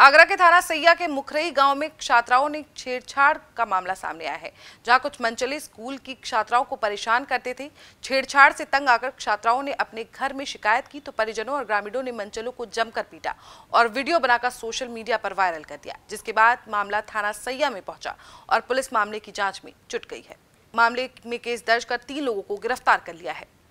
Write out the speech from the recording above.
आगरा के थाना सैया के मुखरई गांव में छात्राओं ने छेड़छाड़ का मामला सामने आया है जहां कुछ मंचले स्कूल की छात्राओं को परेशान करते थे छेड़छाड़ से तंग आकर छात्राओं ने अपने घर में शिकायत की तो परिजनों और ग्रामीणों ने मंचलों को जमकर पीटा और वीडियो बनाकर सोशल मीडिया पर वायरल कर दिया जिसके बाद मामला थाना सैया में पहुंचा और पुलिस मामले की जाँच में जुट गई है मामले में केस दर्ज कर तीन लोगों को गिरफ्तार कर लिया है